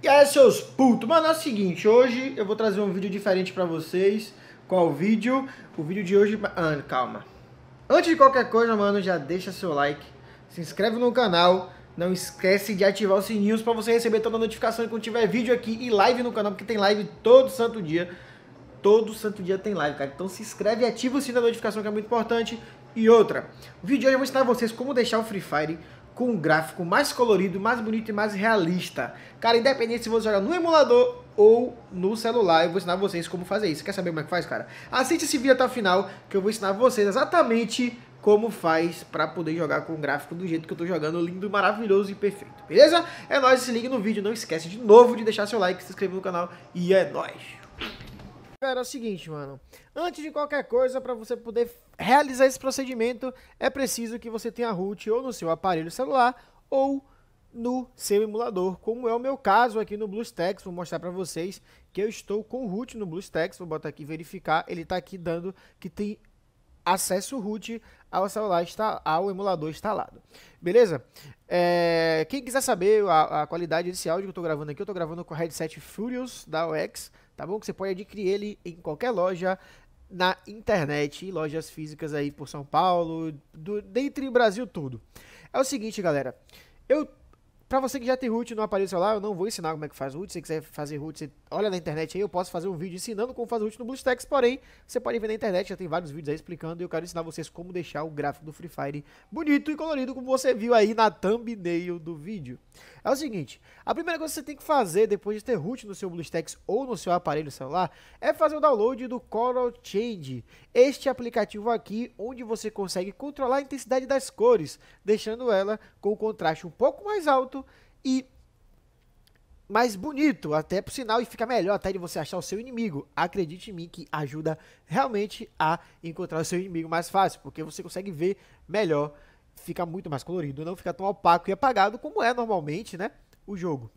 E aí, seus putos? Mano, é o seguinte, hoje eu vou trazer um vídeo diferente pra vocês. Qual o vídeo? O vídeo de hoje... Ah, calma. Antes de qualquer coisa, mano, já deixa seu like, se inscreve no canal, não esquece de ativar os sininhos pra você receber toda a notificação quando tiver vídeo aqui e live no canal, porque tem live todo santo dia. Todo santo dia tem live, cara. Então se inscreve e ativa o sininho da notificação, que é muito importante. E outra, o vídeo de hoje eu vou ensinar vocês como deixar o Free Fire com um gráfico mais colorido, mais bonito e mais realista. Cara, independente se você jogar no emulador ou no celular, eu vou ensinar vocês como fazer isso. Quer saber como é que faz, cara? Assiste esse vídeo até o final, que eu vou ensinar vocês exatamente como faz para poder jogar com o gráfico do jeito que eu tô jogando, lindo, maravilhoso e perfeito. Beleza? É nóis, se liga no vídeo, não esquece de novo de deixar seu like, se inscrever no canal e é nóis! Galera, é o seguinte, mano. Antes de qualquer coisa, para você poder realizar esse procedimento, é preciso que você tenha root ou no seu aparelho celular ou no seu emulador, como é o meu caso aqui no BlueStacks, vou mostrar para vocês que eu estou com root no BlueStacks, vou botar aqui verificar, ele está aqui dando que tem acesso root ao celular, está, ao emulador instalado, beleza? É, quem quiser saber a, a, qualidade desse áudio que eu estou gravando aqui, eu estou gravando com o headset Furious da OX, tá bom? Que você pode adquirir ele em qualquer loja na internet, lojas físicas aí por São Paulo, do, dentre o Brasil todo. É o seguinte, galera. Eu Pra você que já tem root no aparelho celular, eu não vou ensinar como é que faz root. Se você quiser fazer root, você olha na internet aí, eu posso fazer um vídeo ensinando como fazer root no BlueStacks, porém, você pode ver na internet, já tem vários vídeos aí explicando e eu quero ensinar vocês como deixar o gráfico do Free Fire bonito e colorido, como você viu aí na thumbnail do vídeo. É o seguinte, a primeira coisa que você tem que fazer depois de ter root no seu BlueStacks ou no seu aparelho celular, é fazer o download do Coral Change, este aplicativo aqui, onde você consegue controlar a intensidade das cores, deixando ela com o contraste um pouco mais alto e mais bonito, até por sinal, e fica melhor até de você achar o seu inimigo. Acredite em mim que ajuda realmente a encontrar o seu inimigo mais fácil, porque você consegue ver melhor, fica muito mais colorido, não fica tão opaco e apagado como é normalmente, né, o jogo.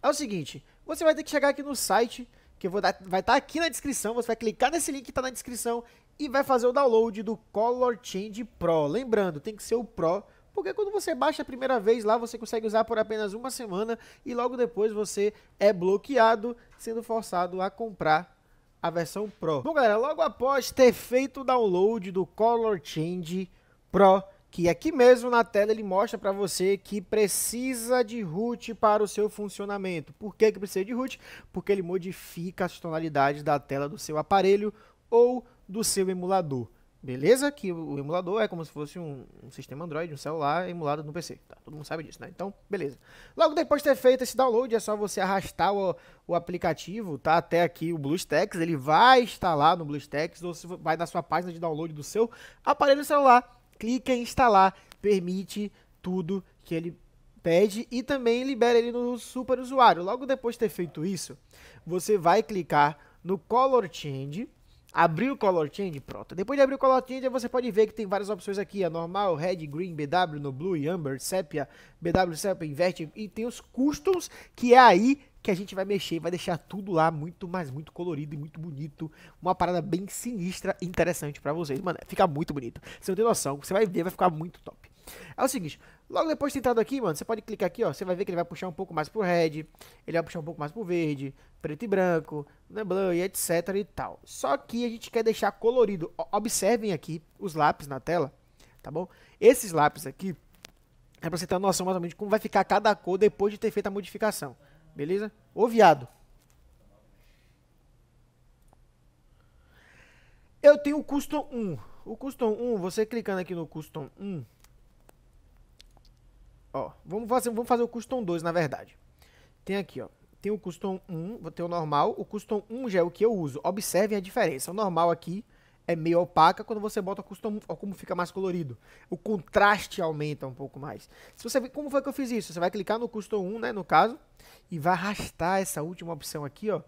É o seguinte, você vai ter que chegar aqui no site, que dar, vai estar tá aqui na descrição, você vai clicar nesse link que está na descrição e vai fazer o download do Color Change Pro. Lembrando, tem que ser o Pro porque quando você baixa a primeira vez lá, você consegue usar por apenas uma semana e logo depois você é bloqueado, sendo forçado a comprar a versão Pro. Bom, galera, logo após ter feito o download do Color Change Pro, que aqui mesmo na tela ele mostra para você que precisa de root para o seu funcionamento. Por que, que precisa de root? Porque ele modifica as tonalidades da tela do seu aparelho ou do seu emulador. Beleza? Que o emulador é como se fosse um, um, sistema Android, um celular emulado no PC. Tá? Todo mundo sabe disso, né? Então, beleza. Logo depois de ter feito esse download, é só você arrastar o, o aplicativo, tá? Até aqui o BlueStacks. Ele vai instalar no BlueStacks ou você vai na sua página de download do seu aparelho celular. Clica em instalar, permite tudo que ele pede e também libera ele no super usuário. Logo depois de ter feito isso, você vai clicar no Color Change Abriu o Color Change, pronto. Depois de abrir o Color Change, você pode ver que tem várias opções aqui. A normal, Red, Green, BW, no Blue e Amber, sepia, BW, sepia Inverte. E tem os Customs, que é aí que a gente vai mexer, vai deixar tudo lá muito mais, muito colorido e muito bonito. Uma parada bem sinistra e interessante para vocês. Mano, fica muito bonito. Você não tem noção. Você vai ver, vai ficar muito top. É o seguinte, logo depois de ter entrado aqui, mano, você pode clicar aqui, ó. Você vai ver que ele vai puxar um pouco mais pro red, ele vai puxar um pouco mais pro verde, preto e branco, né, blur e etc e tal. Só que a gente quer deixar colorido. Observem aqui os lápis na tela, tá bom? Esses lápis aqui, é pra você ter uma noção mais ou menos de como vai ficar cada cor depois de ter feito a modificação. Beleza? Ô viado. Eu tenho o Custom 1. O Custom 1, você clicando aqui no Custom 1, Ó, vamos fazer, vamos fazer o custom 2, na verdade. Tem aqui, ó. Tem o custom 1, vou ter o normal. O custom 1 já é o que eu uso. Observem a diferença. O normal aqui é meio opaca. Quando você bota custom, ó, como fica mais colorido. O contraste aumenta um pouco mais. Se você ver como foi que eu fiz isso, você vai clicar no custom 1, né, no caso, e vai arrastar essa última opção aqui, ó,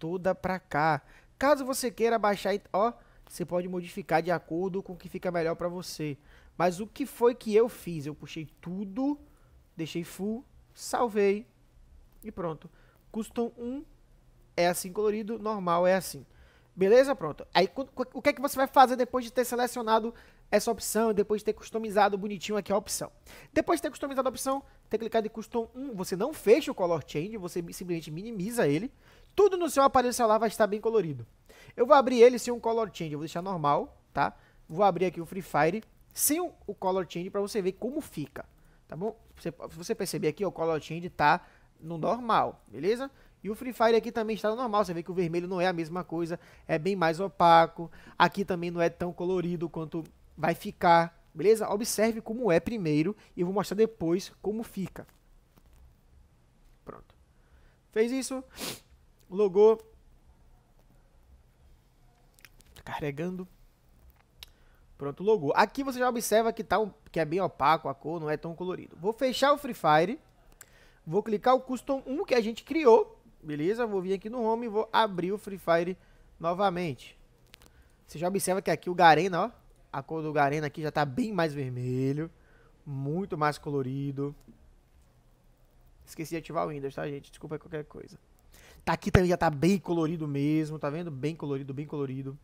toda pra cá. Caso você queira baixar, ó, você pode modificar de acordo com o que fica melhor para você. Mas o que foi que eu fiz? Eu puxei tudo deixei full, salvei e pronto. Custom 1 é assim colorido, normal é assim. Beleza? Pronto. Aí o que é que você vai fazer depois de ter selecionado essa opção, depois de ter customizado bonitinho aqui a opção? Depois de ter customizado a opção, ter clicado em Custom 1, você não fecha o Color Change, você simplesmente minimiza ele. Tudo no seu aparelho celular vai estar bem colorido. Eu vou abrir ele sem um Color Change, eu vou deixar normal, tá? Vou abrir aqui o Free Fire sem o Color Change para você ver como fica tá bom? Você, você perceber aqui, ó, o Color Change tá no normal, beleza? E o Free Fire aqui também está no normal, você vê que o vermelho não é a mesma coisa, é bem mais opaco. Aqui também não é tão colorido quanto vai ficar, beleza? Observe como é primeiro e vou mostrar depois como fica. Pronto. Fez isso, logou. Carregando. Pronto, logo Aqui você já observa que, tá um, que é bem opaco a cor, não é tão colorido. Vou fechar o Free Fire. Vou clicar o Custom 1 que a gente criou. Beleza? Vou vir aqui no Home e vou abrir o Free Fire novamente. Você já observa que aqui o Garena, ó. A cor do Garena aqui já tá bem mais vermelho. Muito mais colorido. Esqueci de ativar o Windows, tá, gente? Desculpa qualquer coisa. Tá aqui também, já tá bem colorido mesmo, tá vendo? Bem colorido, bem colorido.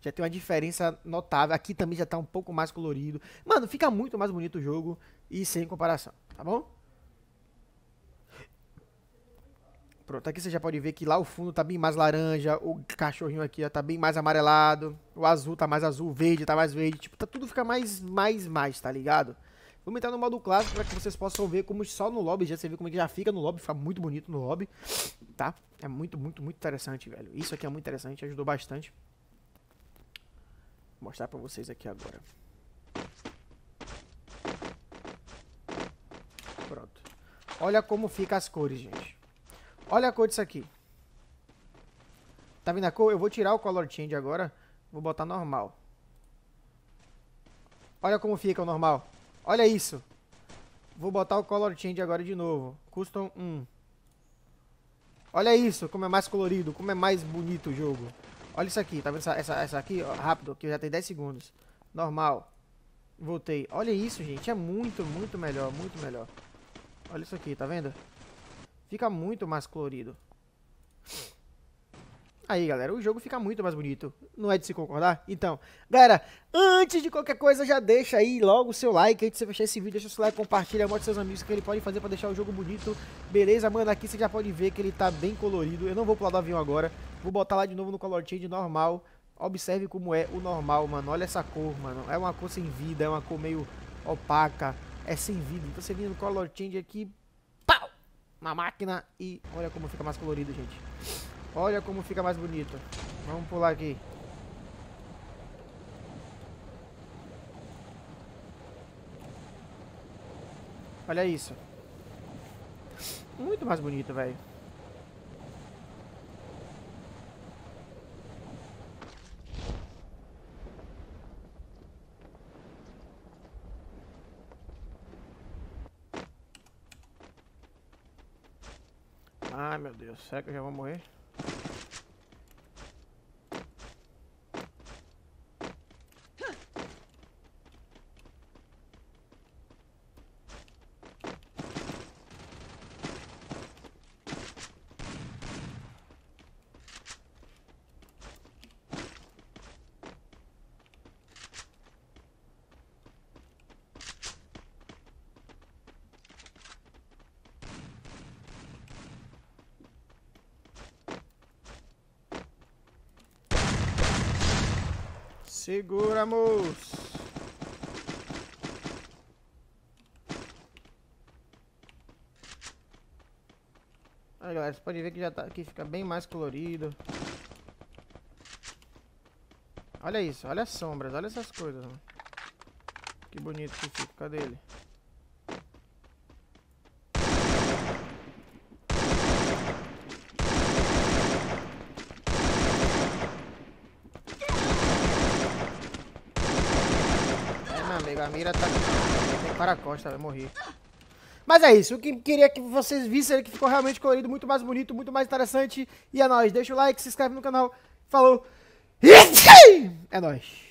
Já tem uma diferença notável. Aqui também já tá um pouco mais colorido. Mano, fica muito mais bonito o jogo e sem comparação, tá bom? Pronto, aqui você já pode ver que lá o fundo tá bem mais laranja, o cachorrinho aqui já tá bem mais amarelado, o azul tá mais azul, o verde tá mais verde, tipo, tá tudo fica mais, mais, mais, tá ligado? Vamos entrar no modo clássico para que vocês possam ver como só no lobby, já você vê como ele é que já fica no lobby, fica muito bonito no lobby, tá? É muito, muito, muito interessante, velho. Isso aqui é muito interessante, ajudou bastante mostrar pra vocês aqui agora. Pronto. Olha como fica as cores, gente. Olha a cor disso aqui. Tá vendo a cor? Eu vou tirar o color change agora. Vou botar normal. Olha como fica o normal. Olha isso. Vou botar o color change agora de novo. Custom 1. Olha isso, como é mais colorido, como é mais bonito o jogo. Olha isso aqui, tá vendo essa, essa, essa aqui? Ó, rápido, que já tem 10 segundos. Normal. Voltei. Olha isso, gente. É muito, muito melhor, muito melhor. Olha isso aqui, tá vendo? Fica muito mais colorido. Aí, galera, o jogo fica muito mais bonito. Não é de se concordar? Então, galera, antes de qualquer coisa, já deixa aí logo o seu like. Antes de você fechar esse vídeo, deixa o seu like, compartilha, mostra seus amigos o que ele pode fazer para deixar o jogo bonito. Beleza, mano? Aqui você já pode ver que ele tá bem colorido. Eu não vou pular do avião agora. Vou botar lá de novo no color change normal. Observe como é o normal, mano. Olha essa cor, mano. É uma cor sem vida, é uma cor meio opaca. É sem vida. Então você vem no color change aqui, pau, na máquina e olha como fica mais colorido, gente. Olha como fica mais bonito. Vamos pular aqui. Olha isso. Muito mais bonito, velho. Ai, meu Deus. Será que eu já vou morrer? Segura, moço. Olha, galera, vocês podem ver que já tá aqui, fica bem mais colorido. Olha isso, olha as sombras, olha essas coisas, mano. Que bonito que fica, cadê ele? amigo. A mira tá aqui. Tem para a costa, vai morrer. Mas é isso, o que queria que vocês vissem que ficou realmente colorido, muito mais bonito, muito mais interessante. E é nóis, deixa o like, se inscreve no canal. Falou! É nóis!